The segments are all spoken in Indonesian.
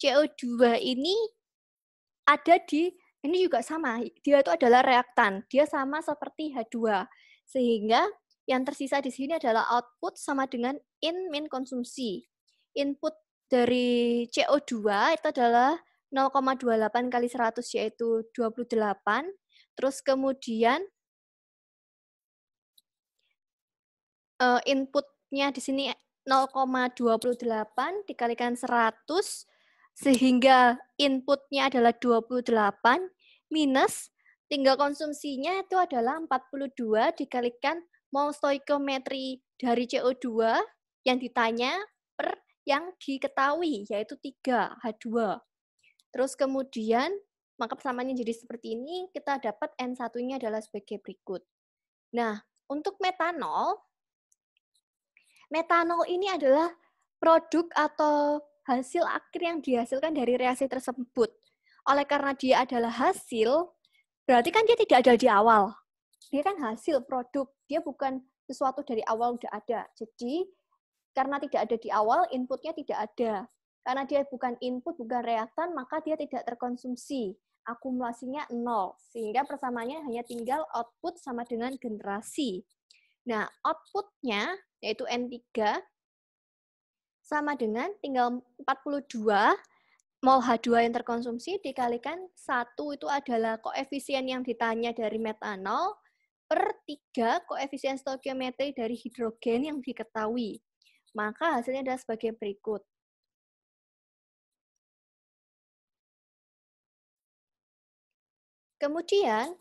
CO2 ini ada di ini juga sama, dia itu adalah reaktan. Dia sama seperti H2. Sehingga yang tersisa di sini adalah output sama dengan in min konsumsi. Input dari CO2 itu adalah 0,28 kali 100 yaitu 28. Terus kemudian eh, inputnya di sini 0,28 dikalikan 100 sehingga inputnya adalah 28 minus tinggal konsumsinya itu adalah 42 dikalikan mol stoikiometri dari CO2 yang ditanya per yang diketahui yaitu 3 H2. Terus kemudian maka persamaannya jadi seperti ini, kita dapat N1-nya adalah sebagai berikut. Nah, untuk metanol metanol ini adalah produk atau hasil akhir yang dihasilkan dari reaksi tersebut. Oleh karena dia adalah hasil, berarti kan dia tidak ada di awal. Dia kan hasil produk, dia bukan sesuatu dari awal udah ada. Jadi karena tidak ada di awal, inputnya tidak ada. Karena dia bukan input, bukan reaktan, maka dia tidak terkonsumsi. Akumulasinya nol, sehingga persamaannya hanya tinggal output sama dengan generasi. Nah, outputnya yaitu N3 sama dengan tinggal 42 mol H2 yang terkonsumsi dikalikan satu itu adalah koefisien yang ditanya dari metanol per 3 koefisien stoikiometri dari hidrogen yang diketahui. Maka hasilnya adalah sebagai berikut. Kemudian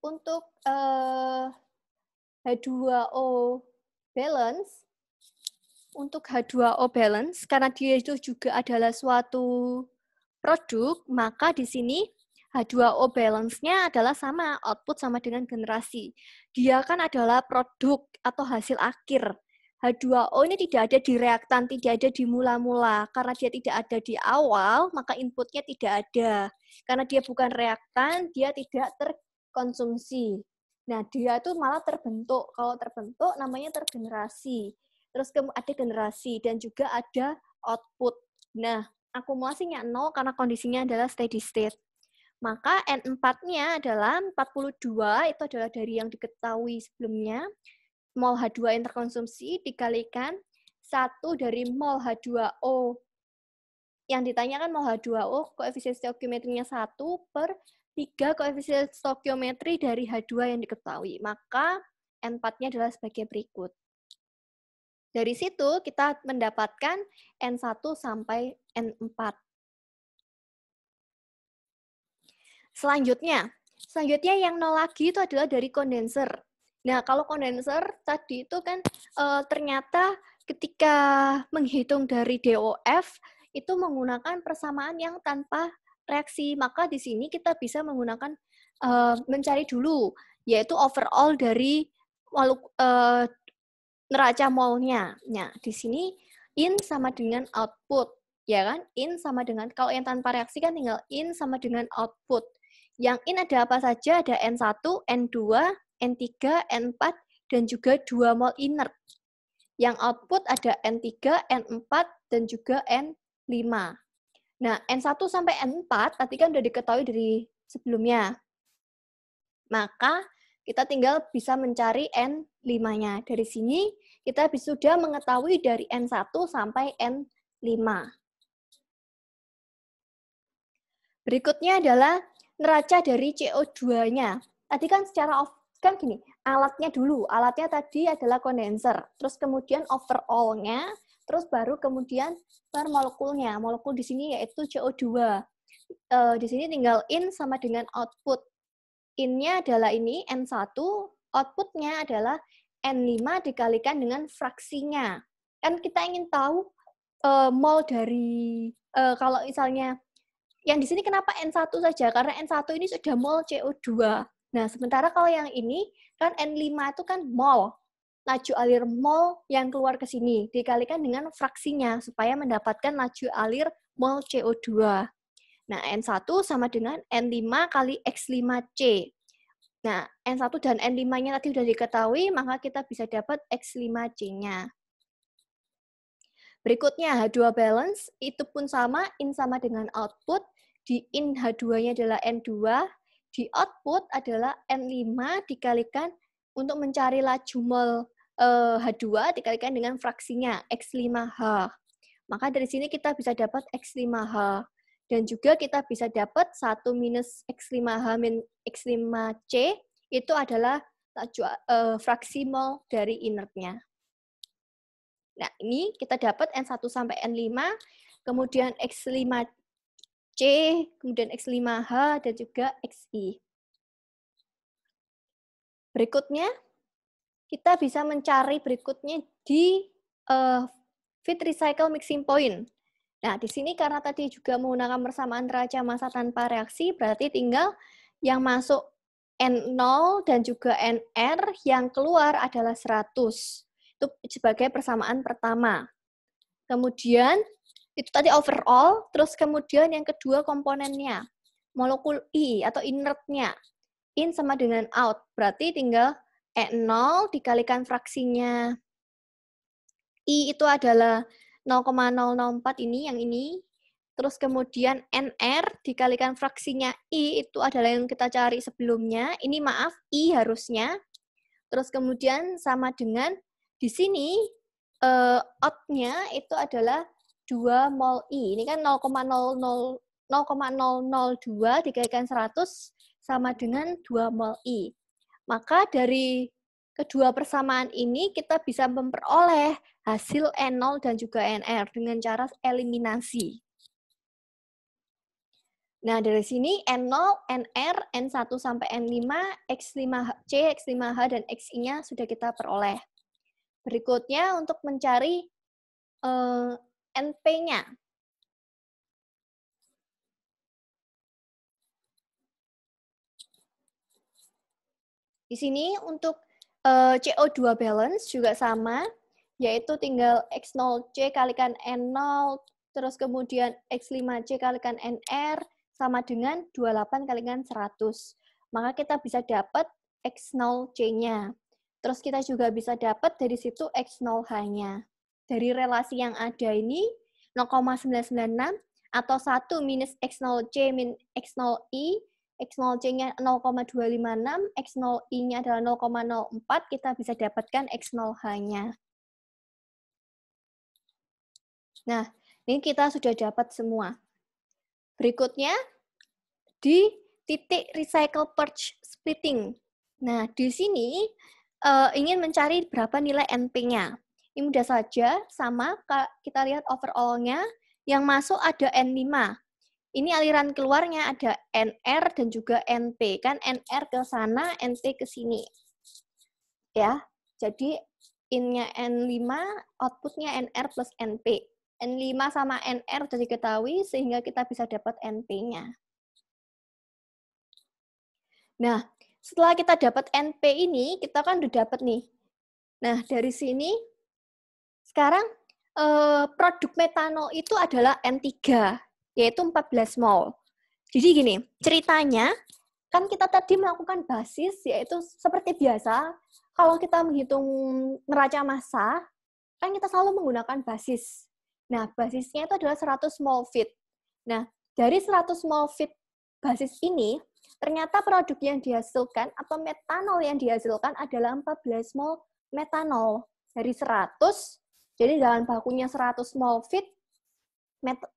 untuk H2O eh, balance untuk H2O balance karena dia itu juga adalah suatu produk, maka di sini H2O balance-nya adalah sama, output sama dengan generasi. Dia kan adalah produk atau hasil akhir. H2O ini tidak ada di reaktan, tidak ada di mula-mula. Karena dia tidak ada di awal, maka inputnya tidak ada. Karena dia bukan reaktan, dia tidak terkonsumsi. Nah, dia itu malah terbentuk. Kalau terbentuk namanya tergenerasi. Terus ada generasi dan juga ada output. Nah, akumulasinya nol karena kondisinya adalah steady state. Maka N4-nya adalah 42, itu adalah dari yang diketahui sebelumnya. Mol H2 yang terkonsumsi dikalikan 1 dari mol H2O. Yang ditanyakan mol H2O, koefisien stoikiometrinya 1 per tiga koefisien stokiometri dari H2 yang diketahui. Maka N4-nya adalah sebagai berikut. Dari situ kita mendapatkan N1 sampai N4. Selanjutnya, selanjutnya yang nol lagi itu adalah dari kondenser. Nah, kalau kondenser tadi itu kan e, ternyata ketika menghitung dari DOF itu menggunakan persamaan yang tanpa reaksi. Maka di sini kita bisa menggunakan uh, mencari dulu, yaitu overall dari uh, neraca molnya. Ya, nah, di sini in sama dengan output, ya kan? In sama dengan kalau yang tanpa reaksi kan tinggal in sama dengan output. Yang in ada apa saja? Ada N1, N2, N3, N4, dan juga 2 mol inert. Yang output ada N3, N4, dan juga N5. Nah, N1 sampai N4 tadi kan udah diketahui dari sebelumnya. Maka kita tinggal bisa mencari N5-nya. Dari sini kita sudah mengetahui dari N1 sampai N5. Berikutnya adalah neraca dari CO2-nya. Tadi kan secara off, kan gini, alatnya dulu. Alatnya tadi adalah kondenser. Terus kemudian overall-nya Terus baru kemudian per molekulnya. Molekul di sini yaitu CO2. E, di sini tinggal in sama dengan output. In-nya adalah ini, N1. Output-nya adalah N5 dikalikan dengan fraksinya. Kan kita ingin tahu e, mol dari, e, kalau misalnya yang di sini kenapa N1 saja? Karena N1 ini sudah mol CO2. Nah, sementara kalau yang ini kan N5 itu kan mol laju alir mol yang keluar ke sini dikalikan dengan fraksinya supaya mendapatkan laju alir mol CO2. Nah, N1 sama dengan N5 kali X5C. Nah, N1 dan N5-nya tadi sudah diketahui, maka kita bisa dapat X5C-nya. Berikutnya, H2 balance, itu pun sama, in sama dengan output. Di in H2-nya adalah N2, di output adalah N5 dikalikan untuk mencari laju mol uh, eh, H2 dikalikan dengan fraksinya X5H. Maka dari sini kita bisa dapat X5H. Dan juga kita bisa dapat 1 minus X5H min X5C itu adalah uh, fraksi mol dari inertnya. Nah, ini kita dapat N1 sampai N5, kemudian X5C, kemudian X5H, dan juga XI. Berikutnya, kita bisa mencari berikutnya di uh, eh, fit recycle mixing point. Nah, di sini karena tadi juga menggunakan persamaan raja masa tanpa reaksi, berarti tinggal yang masuk N0 dan juga NR yang keluar adalah 100. Itu sebagai persamaan pertama. Kemudian, itu tadi overall, terus kemudian yang kedua komponennya, molekul I atau inertnya. In sama dengan out, berarti tinggal E0 dikalikan fraksinya I itu adalah 0,004 ini, yang ini. Terus kemudian NR dikalikan fraksinya I itu adalah yang kita cari sebelumnya. Ini maaf, I harusnya. Terus kemudian sama dengan di sini eh, out-nya itu adalah 2 mol I. Ini kan 0,00 0,002 dikalikan 100 sama dengan 2 mol I. Maka dari kedua persamaan ini kita bisa memperoleh hasil N0 dan juga NR dengan cara eliminasi. Nah, dari sini N0, NR, N1 sampai N5, X5C, X5H, dan XI-nya sudah kita peroleh. Berikutnya untuk mencari uh, eh, NP-nya. Di sini untuk uh, eh, CO2 balance juga sama, yaitu tinggal X0C kalikan N0, terus kemudian X5C kalikan NR, sama dengan 28 kalikan 100. Maka kita bisa dapat X0C-nya. Terus kita juga bisa dapat dari situ X0H-nya. Dari relasi yang ada ini, 0,996 atau 1 minus X0C min X0I X0C-nya 0,256, X0I-nya adalah 0,04, kita bisa dapatkan X0H-nya. Nah, ini kita sudah dapat semua. Berikutnya, di titik recycle purge splitting. Nah, di sini uh, ingin mencari berapa nilai NP-nya. Ini mudah saja, sama kita lihat overall-nya, yang masuk ada N5, ini aliran keluarnya ada NR dan juga NP. Kan NR ke sana, NP ke sini. Ya, jadi innya N5, outputnya NR plus NP. N5 sama NR sudah diketahui sehingga kita bisa dapat NP-nya. Nah, setelah kita dapat NP ini, kita kan udah dapat nih. Nah, dari sini sekarang eh, produk metanol itu adalah N3 yaitu 14 mol. Jadi gini, ceritanya kan kita tadi melakukan basis yaitu seperti biasa kalau kita menghitung neraca massa kan kita selalu menggunakan basis. Nah, basisnya itu adalah 100 mol fit. Nah, dari 100 mol fit basis ini ternyata produk yang dihasilkan atau metanol yang dihasilkan adalah 14 mol metanol dari 100. Jadi dalam bakunya 100 mol fit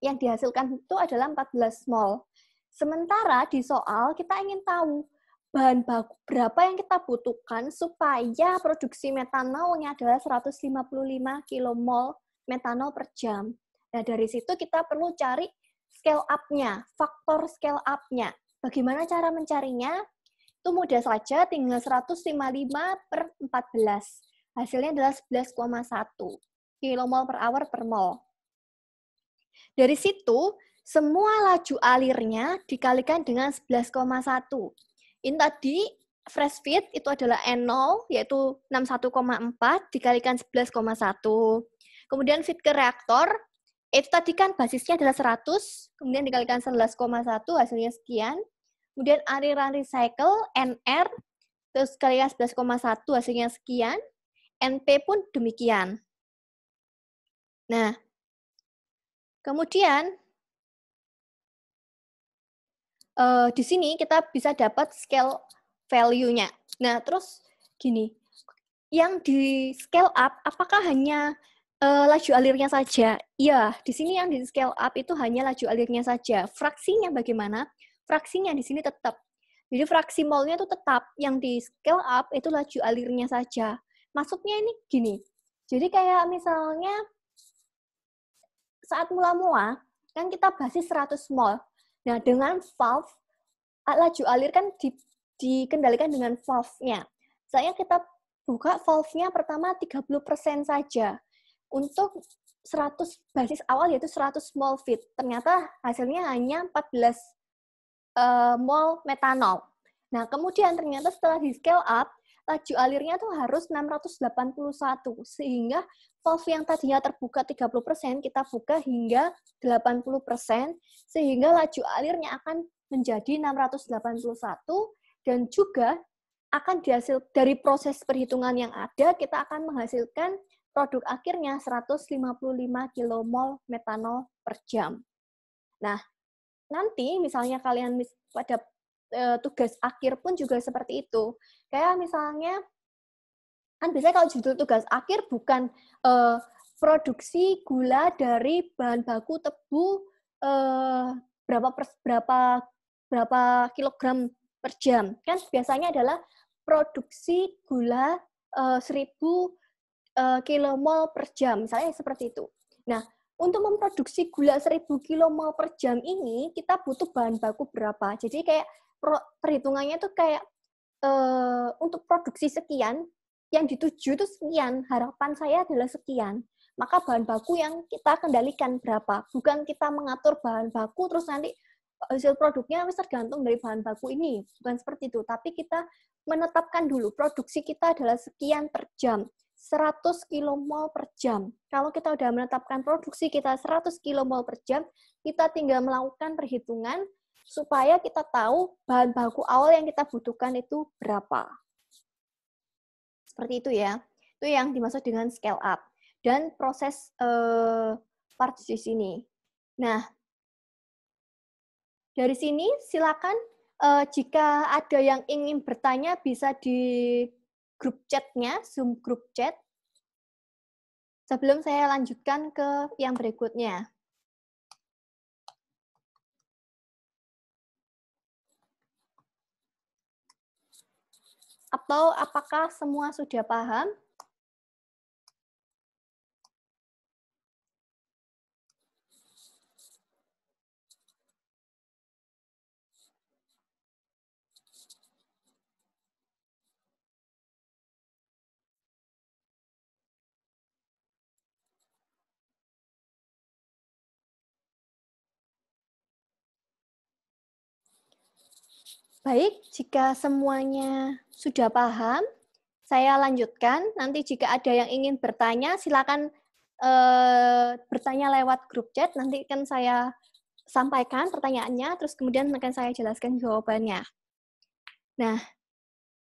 yang dihasilkan itu adalah 14 mol. Sementara di soal kita ingin tahu bahan baku berapa yang kita butuhkan supaya produksi metanolnya adalah 155 kilomol metanol per jam. Nah, dari situ kita perlu cari scale up-nya, faktor scale up-nya. Bagaimana cara mencarinya? Itu mudah saja, tinggal 155 per 14. Hasilnya adalah 11,1 kilomol per hour per mol. Dari situ, semua laju alirnya dikalikan dengan 11,1. Ini tadi fresh feed itu adalah N0 yaitu 61,4 dikalikan 11,1. Kemudian feed ke reaktor itu tadi kan basisnya adalah 100, kemudian dikalikan 11,1 hasilnya sekian. Kemudian aliran recycle NR terus kalikan 11,1 hasilnya sekian. NP pun demikian. Nah, Kemudian uh, di sini kita bisa dapat scale value-nya. Nah, terus gini, yang di scale up apakah hanya uh, laju alirnya saja? Iya, di sini yang di scale up itu hanya laju alirnya saja. Fraksinya bagaimana? Fraksinya di sini tetap. Jadi fraksi molnya itu tetap yang di scale up itu laju alirnya saja. Maksudnya ini gini. Jadi kayak misalnya saat mula-mula kan kita basis 100 mol. Nah, dengan valve laju alir kan di, dikendalikan dengan valve-nya. Saya kita buka valve-nya pertama 30% saja untuk 100 basis awal yaitu 100 mol fit. Ternyata hasilnya hanya 14 uh, eh, mol metanol. Nah, kemudian ternyata setelah di scale up laju alirnya tuh harus 681 sehingga valve yang tadinya terbuka 30% kita buka hingga 80% sehingga laju alirnya akan menjadi 681 dan juga akan dihasil dari proses perhitungan yang ada kita akan menghasilkan produk akhirnya 155 kilomol metanol per jam. Nah, nanti misalnya kalian pada Eh, tugas akhir pun juga seperti itu. Kayak misalnya kan biasanya kalau judul tugas akhir bukan uh, produksi gula dari bahan baku tebu uh, berapa per, berapa berapa kilogram per jam kan biasanya adalah produksi gula uh, 1000 uh, kilomol per jam misalnya seperti itu. Nah, untuk memproduksi gula 1000 kilomol per jam ini kita butuh bahan baku berapa? Jadi kayak perhitungannya tuh kayak uh, untuk produksi sekian yang dituju itu sekian, harapan saya adalah sekian. Maka bahan baku yang kita kendalikan berapa, bukan kita mengatur bahan baku terus nanti eh, hasil produknya harus tergantung dari bahan baku ini, bukan seperti itu. Tapi kita menetapkan dulu produksi kita adalah sekian per jam, 100 kilomol per jam. Kalau kita sudah menetapkan produksi kita 100 kilomol per jam, kita tinggal melakukan perhitungan supaya kita tahu bahan baku awal yang kita butuhkan itu berapa. Seperti itu ya. Itu yang dimaksud dengan scale up dan proses uh, parts di sini. Nah, dari sini silakan uh, jika ada yang ingin bertanya bisa di grup chatnya, Zoom grup chat. Sebelum saya lanjutkan ke yang berikutnya. atau apakah semua sudah paham? Baik, jika semuanya sudah paham, saya lanjutkan. Nanti jika ada yang ingin bertanya, silakan eh, bertanya lewat grup chat. Nanti akan saya sampaikan pertanyaannya, terus kemudian akan saya jelaskan jawabannya. Nah,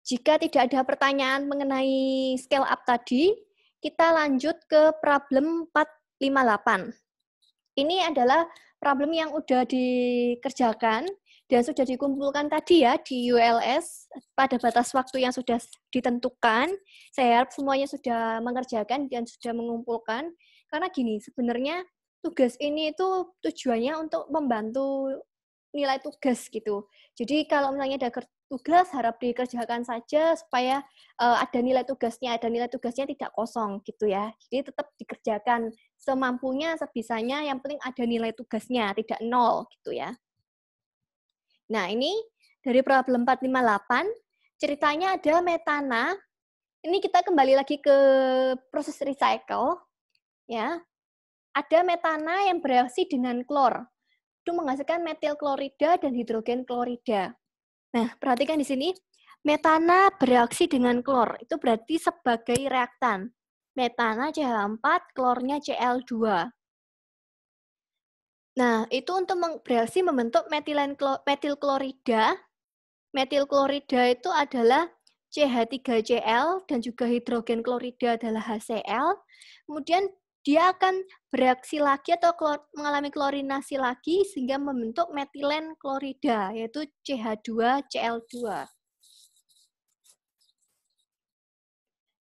jika tidak ada pertanyaan mengenai scale up tadi, kita lanjut ke problem 458. Ini adalah problem yang sudah dikerjakan dan sudah dikumpulkan tadi ya di ULS pada batas waktu yang sudah ditentukan. Saya harap semuanya sudah mengerjakan dan sudah mengumpulkan. Karena gini, sebenarnya tugas ini itu tujuannya untuk membantu nilai tugas gitu. Jadi kalau misalnya ada tugas harap dikerjakan saja supaya uh, ada nilai tugasnya, ada nilai tugasnya tidak kosong gitu ya. Jadi tetap dikerjakan semampunya, sebisanya, yang penting ada nilai tugasnya, tidak nol gitu ya. Nah, ini dari problem 458, ceritanya ada metana. Ini kita kembali lagi ke proses recycle. ya. Ada metana yang bereaksi dengan klor. Itu menghasilkan metil klorida dan hidrogen klorida. Nah, perhatikan di sini. Metana bereaksi dengan klor. Itu berarti sebagai reaktan. Metana CH4, klornya Cl2. Nah, itu untuk bereaksi membentuk metilen metil klorida itu adalah CH3Cl dan juga hidrogen klorida adalah HCl. Kemudian dia akan bereaksi lagi atau mengalami klorinasi lagi sehingga membentuk metilen klorida yaitu CH2Cl2.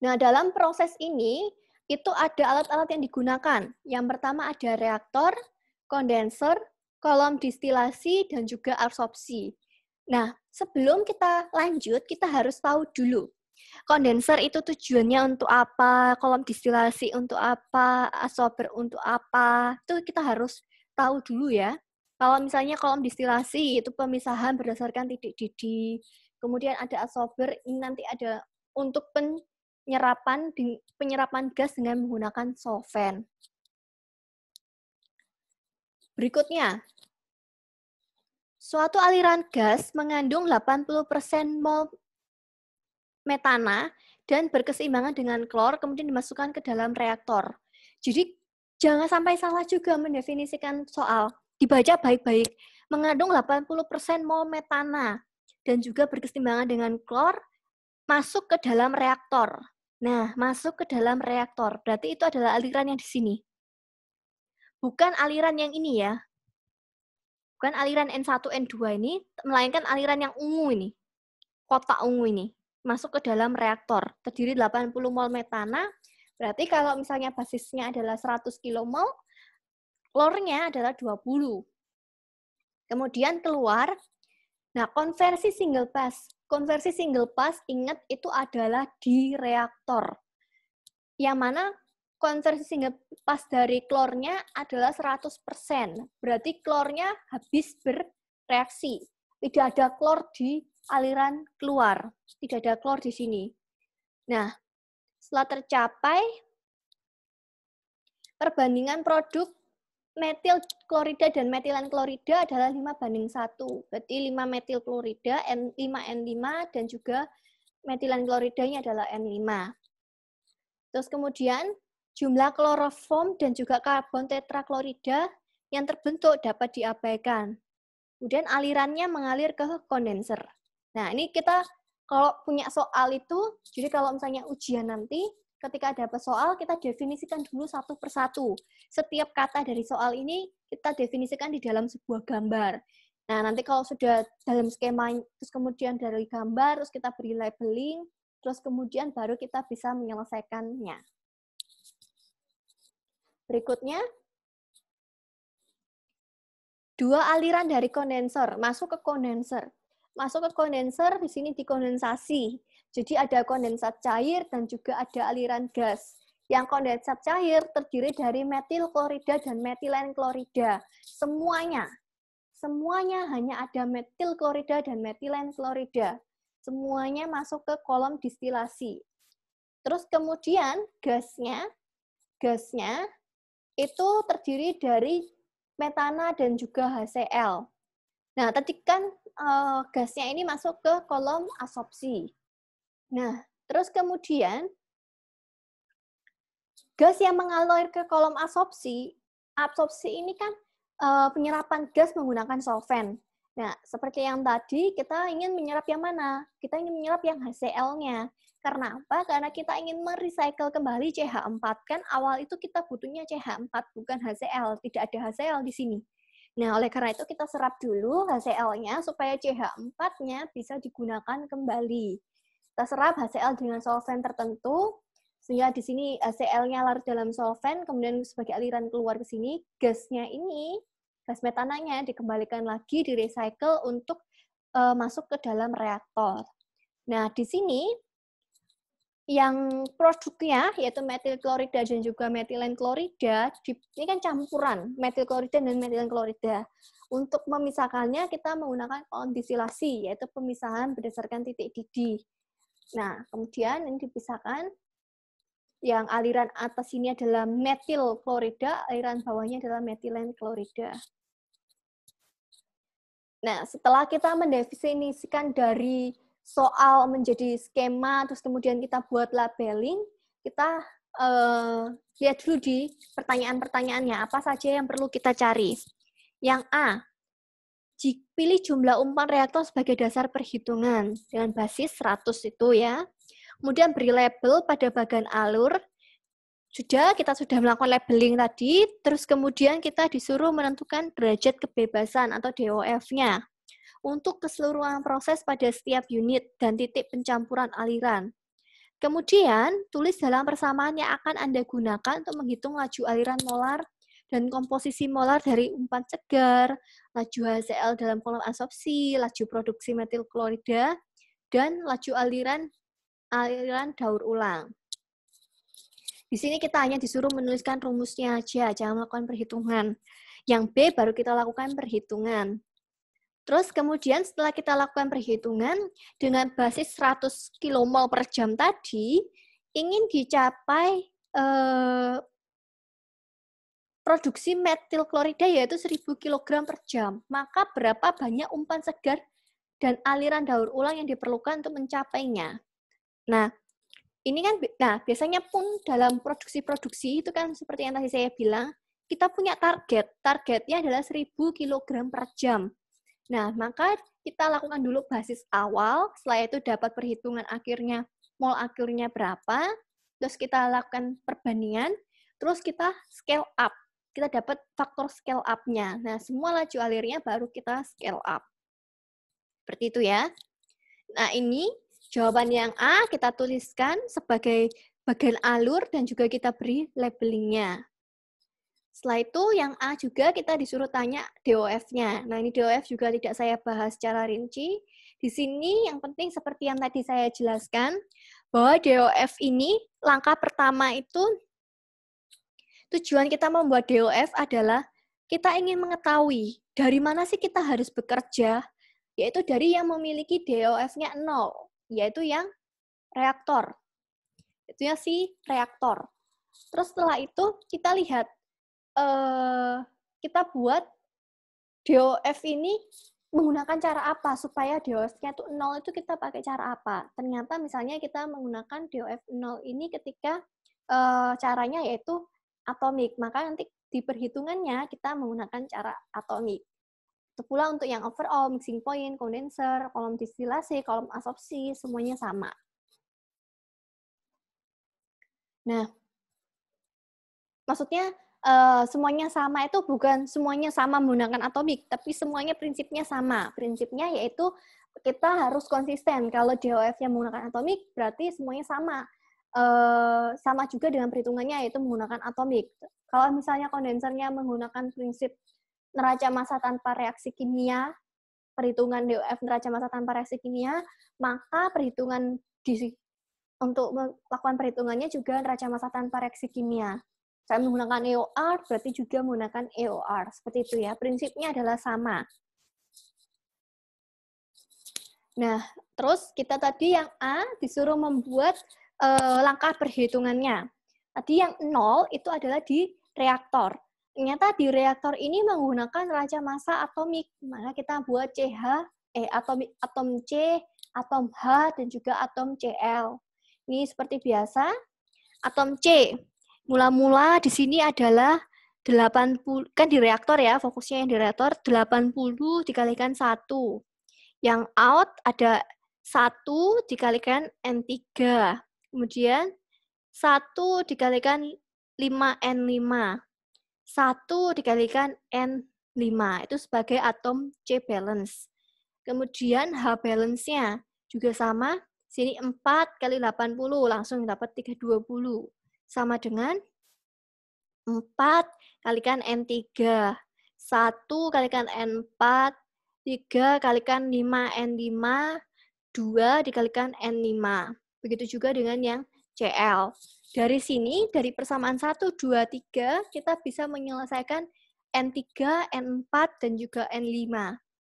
Nah, dalam proses ini itu ada alat-alat yang digunakan. Yang pertama ada reaktor, kondensor, kolom distilasi, dan juga absorpsi. Nah, sebelum kita lanjut, kita harus tahu dulu kondenser itu tujuannya untuk apa, kolom distilasi untuk apa, absorber untuk apa. Itu kita harus tahu dulu ya. Kalau misalnya kolom distilasi itu pemisahan berdasarkan titik didih. Kemudian ada absorber, ini nanti ada untuk penyerapan penyerapan gas dengan menggunakan solvent. Berikutnya, suatu aliran gas mengandung 80% mol metana dan berkeseimbangan dengan klor kemudian dimasukkan ke dalam reaktor. Jadi jangan sampai salah juga mendefinisikan soal. Dibaca baik-baik. Mengandung 80% mol metana dan juga berkeseimbangan dengan klor masuk ke dalam reaktor. Nah, masuk ke dalam reaktor. Berarti itu adalah aliran yang di sini bukan aliran yang ini ya. Bukan aliran N1, N2 ini, melainkan aliran yang ungu ini. Kotak ungu ini. Masuk ke dalam reaktor. Terdiri 80 mol metana. Berarti kalau misalnya basisnya adalah 100 kilomol, klornya adalah 20. Kemudian keluar. Nah, konversi single pass. Konversi single pass, ingat itu adalah di reaktor. Yang mana konversi sehingga pas dari klornya adalah 100%. Berarti klornya habis bereaksi. Tidak ada klor di aliran keluar. Tidak ada klor di sini. Nah, setelah tercapai perbandingan produk metil klorida dan metilan klorida adalah 5 banding 1. Berarti 5 metil klorida, N5N5, dan juga metilan kloridanya adalah N5. Terus kemudian Jumlah kloroform dan juga karbon tetraklorida yang terbentuk dapat diabaikan. Kemudian alirannya mengalir ke kondenser. Nah, ini kita kalau punya soal itu, jadi kalau misalnya ujian nanti, ketika dapat soal, kita definisikan dulu satu persatu. Setiap kata dari soal ini, kita definisikan di dalam sebuah gambar. Nah, nanti kalau sudah dalam skema, terus kemudian dari gambar, terus kita beri labeling, terus kemudian baru kita bisa menyelesaikannya. Berikutnya, dua aliran dari kondensor masuk ke kondensor. Masuk ke kondensor, di sini dikondensasi. Jadi ada kondensat cair dan juga ada aliran gas. Yang kondensat cair terdiri dari metil klorida dan metilen klorida. Semuanya, semuanya hanya ada metil klorida dan metilen klorida. Semuanya masuk ke kolom distilasi. Terus kemudian gasnya, gasnya itu terdiri dari metana dan juga HCl. Nah, tadi kan uh, gasnya ini masuk ke kolom asopsi. Nah, terus kemudian gas yang mengalir ke kolom asopsi, absorpsi ini kan uh, penyerapan gas menggunakan solvent. Nah, seperti yang tadi, kita ingin menyerap yang mana? Kita ingin menyerap yang HCl-nya. Karena apa? Karena kita ingin merecycle kembali CH4. Kan awal itu kita butuhnya CH4, bukan HCl. Tidak ada HCl di sini. Nah, oleh karena itu kita serap dulu HCl-nya supaya CH4-nya bisa digunakan kembali. Kita serap HCl dengan solvent tertentu, sehingga di sini HCl-nya larut dalam solvent. kemudian sebagai aliran keluar ke sini, gasnya ini gas tanahnya dikembalikan lagi, di recycle untuk uh, masuk ke dalam reaktor. Nah, di sini yang produknya yaitu metil klorida dan juga metilen klorida ini kan campuran metil klorida dan metilen klorida untuk memisahkannya kita menggunakan kondisilasi yaitu pemisahan berdasarkan titik didih nah kemudian ini dipisahkan yang aliran atas ini adalah metil klorida, aliran bawahnya adalah metilen klorida. Nah, setelah kita mendefinisikan dari soal menjadi skema, terus kemudian kita buat labeling, kita uh, lihat dulu di pertanyaan-pertanyaannya, apa saja yang perlu kita cari. Yang A, pilih jumlah umpan reaktor sebagai dasar perhitungan dengan basis 100 itu ya kemudian beri label pada bagian alur. Sudah, kita sudah melakukan labeling tadi, terus kemudian kita disuruh menentukan derajat kebebasan atau DOF-nya untuk keseluruhan proses pada setiap unit dan titik pencampuran aliran. Kemudian, tulis dalam persamaan yang akan Anda gunakan untuk menghitung laju aliran molar dan komposisi molar dari umpan segar, laju HCl dalam kolom asopsi, laju produksi metil klorida, dan laju aliran aliran daur ulang. Di sini kita hanya disuruh menuliskan rumusnya aja, jangan melakukan perhitungan. Yang B baru kita lakukan perhitungan. Terus kemudian setelah kita lakukan perhitungan, dengan basis 100 kmol per jam tadi, ingin dicapai eh, produksi metil klorida yaitu 1000 kg per jam. Maka berapa banyak umpan segar dan aliran daur ulang yang diperlukan untuk mencapainya? Nah, ini kan nah biasanya pun dalam produksi-produksi itu kan seperti yang tadi saya bilang, kita punya target. Targetnya adalah 1000 kg per jam. Nah, maka kita lakukan dulu basis awal, setelah itu dapat perhitungan akhirnya mol akhirnya berapa, terus kita lakukan perbandingan, terus kita scale up. Kita dapat faktor scale up-nya. Nah, semua laju alirnya baru kita scale up. Seperti itu ya. Nah, ini Jawaban yang A kita tuliskan sebagai bagian alur dan juga kita beri labelingnya. Setelah itu yang A juga kita disuruh tanya DOF-nya. Nah ini DOF juga tidak saya bahas secara rinci. Di sini yang penting seperti yang tadi saya jelaskan, bahwa DOF ini langkah pertama itu tujuan kita membuat DOF adalah kita ingin mengetahui dari mana sih kita harus bekerja, yaitu dari yang memiliki DOF-nya 0 yaitu yang reaktor. itu yang si reaktor. Terus setelah itu kita lihat eh, kita buat DOF ini menggunakan cara apa supaya DOF-nya itu nol itu kita pakai cara apa? Ternyata misalnya kita menggunakan DOF nol ini ketika eh, caranya yaitu atomik. Maka nanti di perhitungannya kita menggunakan cara atomik itu pula untuk yang overall, mixing point, condenser, kolom distilasi, kolom asopsi, semuanya sama. Nah, maksudnya uh, semuanya sama itu bukan semuanya sama menggunakan atomik, tapi semuanya prinsipnya sama. Prinsipnya yaitu kita harus konsisten. Kalau dof yang menggunakan atomik, berarti semuanya sama. Uh, sama juga dengan perhitungannya yaitu menggunakan atomik. Kalau misalnya kondensernya menggunakan prinsip neraca massa tanpa reaksi kimia, perhitungan DOF neraca massa tanpa reaksi kimia, maka perhitungan di untuk melakukan perhitungannya juga neraca massa tanpa reaksi kimia. Saya menggunakan EOR, berarti juga menggunakan EOR. Seperti itu ya, prinsipnya adalah sama. Nah, terus kita tadi yang A disuruh membuat e, langkah perhitungannya. Tadi yang 0 itu adalah di reaktor ternyata di reaktor ini menggunakan raja massa atomik. Maka kita buat CH, eh atom atom C, atom H dan juga atom Cl. Ini seperti biasa, atom C. Mula-mula di sini adalah 80 kan di reaktor ya, fokusnya yang di reaktor 80 dikalikan 1. Yang out ada 1 dikalikan N3. Kemudian 1 dikalikan 5N5. 1 dikalikan N5 itu sebagai atom C balance. Kemudian H balance-nya juga sama, sini 4 kali 80 langsung dapat 320. Sama dengan 4 kalikan N3, 1 kalikan N4, 3 kalikan 5 N5, 2 dikalikan N5. Begitu juga dengan yang CL. Dari sini, dari persamaan 1, 2, 3, kita bisa menyelesaikan N3, N4, dan juga N5.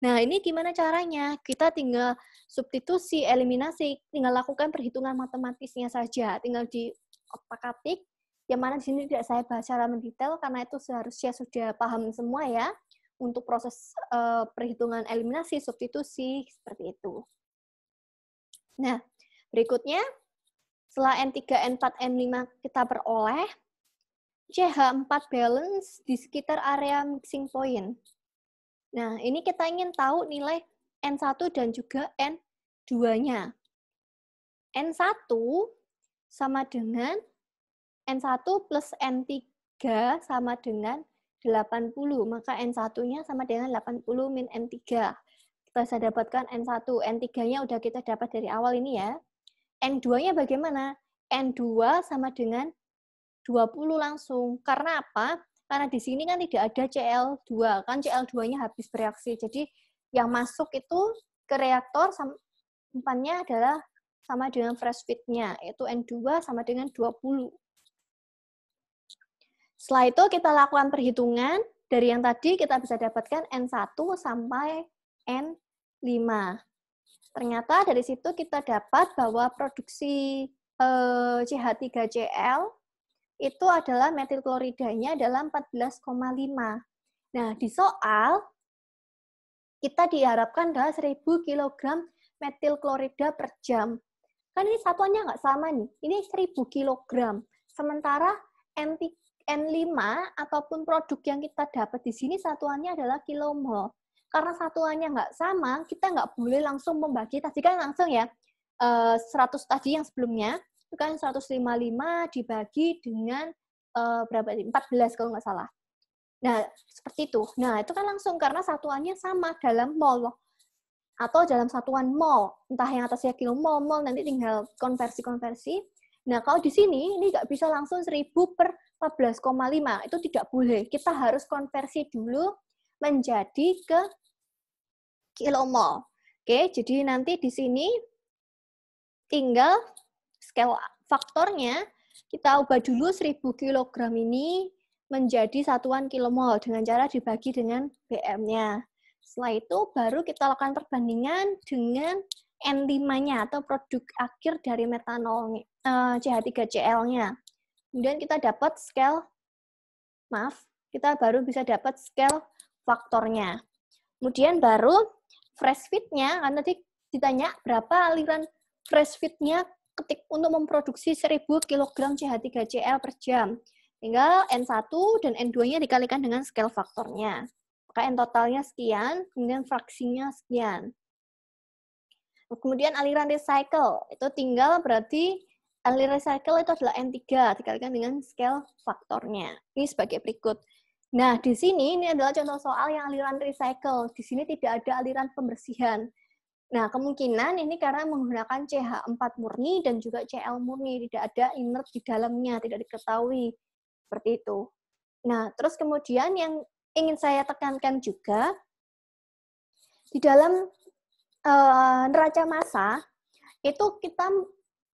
Nah, ini gimana caranya? Kita tinggal substitusi, eliminasi, tinggal lakukan perhitungan matematisnya saja. Tinggal di otak-atik, yang mana di sini tidak saya bahas secara mendetail, karena itu seharusnya sudah paham semua ya, untuk proses uh, perhitungan eliminasi, substitusi, seperti itu. Nah, berikutnya setelah N3, N4, N5 kita peroleh, CH4 balance di sekitar area mixing point. Nah, ini kita ingin tahu nilai N1 dan juga N2-nya. N1 sama dengan N1 plus N3 sama dengan 80. Maka N1-nya sama dengan 80 min N3. Kita bisa dapatkan N1. N3-nya udah kita dapat dari awal ini ya. N2-nya bagaimana? N2 sama dengan 20 langsung. Karena apa? Karena di sini kan tidak ada Cl2. Kan Cl2-nya habis bereaksi. Jadi yang masuk itu ke reaktor umpannya adalah sama dengan fresh feed-nya, yaitu N2 sama dengan 20. Setelah itu kita lakukan perhitungan dari yang tadi kita bisa dapatkan N1 sampai N5. Ternyata dari situ kita dapat bahwa produksi eh, CH3Cl itu adalah metil kloridanya dalam 14,5. Nah, di soal kita diharapkan adalah 1000 kg metil klorida per jam. Kan ini satuannya nggak sama nih. Ini 1000 kg. Sementara N5 ataupun produk yang kita dapat di sini satuannya adalah kilomol karena satuannya nggak sama, kita nggak boleh langsung membagi. Tadi kan langsung ya, 100 eh, tadi yang sebelumnya, itu kan 155 dibagi dengan eh, berapa empat 14 kalau nggak salah. Nah, seperti itu. Nah, itu kan langsung karena satuannya sama dalam mol atau dalam satuan mol. Entah yang atasnya kilo mol, mol nanti tinggal konversi-konversi. Nah, kalau di sini, ini nggak bisa langsung 1000 per 14,5. Itu tidak boleh. Kita harus konversi dulu menjadi ke kilomol. Oke, jadi nanti di sini tinggal scale faktornya kita ubah dulu 1000 kg ini menjadi satuan kilomol dengan cara dibagi dengan BM-nya. Setelah itu baru kita lakukan perbandingan dengan n entimanya atau produk akhir dari metanol eh, CH3Cl-nya. Kemudian kita dapat scale, maaf, kita baru bisa dapat scale faktornya. Kemudian baru fresh fitnya, nya kan tadi ditanya berapa aliran fresh fitnya ketik untuk memproduksi 1000 kg CH3Cl per jam. Tinggal N1 dan N2-nya dikalikan dengan scale faktornya. Maka N totalnya sekian, kemudian fraksinya sekian. Nah, kemudian aliran recycle, itu tinggal berarti aliran recycle itu adalah N3 dikalikan dengan scale faktornya. Ini sebagai berikut. Nah, di sini ini adalah contoh soal yang aliran recycle. Di sini tidak ada aliran pembersihan. Nah, kemungkinan ini karena menggunakan CH4 murni dan juga CL murni, tidak ada inert di dalamnya, tidak diketahui. Seperti itu. Nah, terus kemudian yang ingin saya tekankan juga, di dalam e, neraca masa, itu kita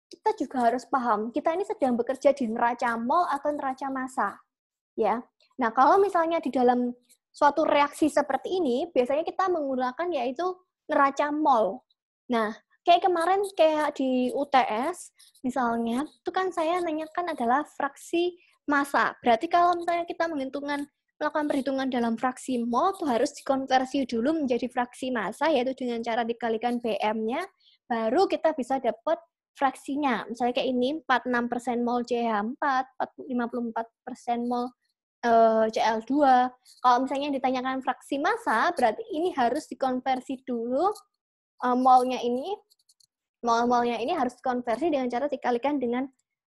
kita juga harus paham, kita ini sedang bekerja di neraca mol atau neraca masa. Ya, Nah, kalau misalnya di dalam suatu reaksi seperti ini, biasanya kita menggunakan yaitu neraca mol. Nah, kayak kemarin kayak di UTS misalnya, itu kan saya nanyakan adalah fraksi masa. Berarti kalau misalnya kita menghitungkan melakukan perhitungan dalam fraksi mol itu harus dikonversi dulu menjadi fraksi massa yaitu dengan cara dikalikan BM-nya baru kita bisa dapat fraksinya. Misalnya kayak ini 46% mol CH4, 54% mol uh, eh, CL2. Kalau misalnya ditanyakan fraksi massa, berarti ini harus dikonversi dulu uh, eh, molnya ini, mol-molnya ini harus dikonversi dengan cara dikalikan dengan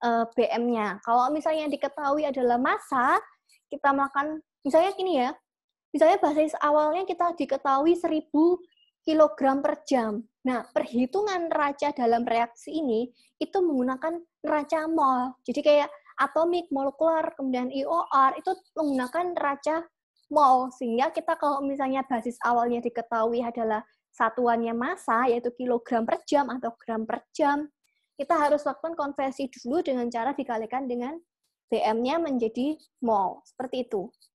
uh, eh, BM-nya. Kalau misalnya diketahui adalah massa, kita makan, misalnya gini ya, misalnya basis awalnya kita diketahui 1000 kg per jam. Nah, perhitungan neraca dalam reaksi ini itu menggunakan neraca mol. Jadi kayak atomik, molekular, kemudian IOR e itu menggunakan raja mol sehingga kita kalau misalnya basis awalnya diketahui adalah satuannya massa yaitu kilogram per jam atau gram per jam kita harus lakukan konversi dulu dengan cara dikalikan dengan BM-nya menjadi mol seperti itu.